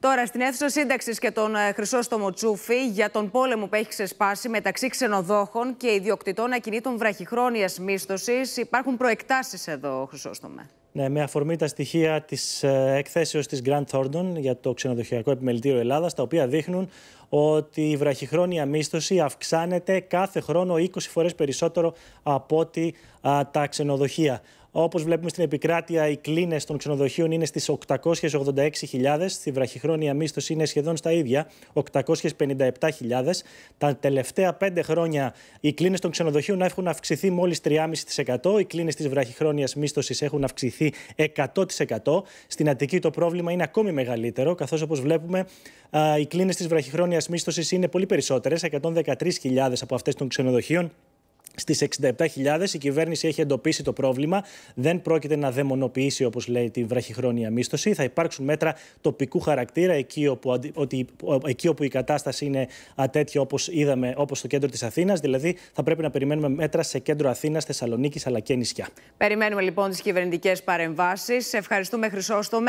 Τώρα, στην αίθουσα σύνταξης και τον ε, Χρυσόστομο Τσούφη για τον πόλεμο που έχει ξεσπάσει μεταξύ ξενοδόχων και ιδιοκτητών ακινήτων βραχυχρόνιας μίσθωσης, υπάρχουν προεκτάσεις εδώ, Χρυσόστομα. Ναι, με αφορμή τα στοιχεία της ε, εκθέσεως της Grand Thornton για το ξενοδοχειακό επιμελητήριο Ελλάδας, τα οποία δείχνουν ότι η βραχυχρόνια μίσθωση αυξάνεται κάθε χρόνο 20 φορές περισσότερο από ότι τα ξενοδοχεία. Όπως βλέπουμε στην επικράτεια, οι κλίνες των ξενοδοχείων είναι στις 886.000. Στη βραχυχρόνια μίσθωση είναι σχεδόν στα ίδια, 857.000. Τα τελευταία πέντε χρόνια οι κλίνες των ξενοδοχείων έχουν αυξηθεί μόλις 3,5%. Οι κλίνες της βραχυχρόνιας μίσθωσης έχουν αυξηθεί 100%. Στην Αττική το πρόβλημα είναι ακόμη μεγαλύτερο, καθώς όπως βλέπουμε οι κλίνες της βραχυχρόνιας μίσθωσης είναι πολύ περισσότερες, 113.000 από αυτές των ξενοδοχείων. Στις 67.000 η κυβέρνηση έχει εντοπίσει το πρόβλημα. Δεν πρόκειται να δαιμονοποιήσει, όπως λέει, τη βραχυχρόνια μίσθωση. Θα υπάρξουν μέτρα τοπικού χαρακτήρα, εκεί όπου, ότι... εκεί όπου η κατάσταση είναι τέτοια, όπως είδαμε, όπως στο κέντρο της Αθήνας. Δηλαδή, θα πρέπει να περιμένουμε μέτρα σε κέντρο Αθήνας, Θεσσαλονίκης αλλά και νησιά. Περιμένουμε λοιπόν τις κυβερνητικές παρεμβάσεις. Ευχαριστούμε, Χρυσόστομε.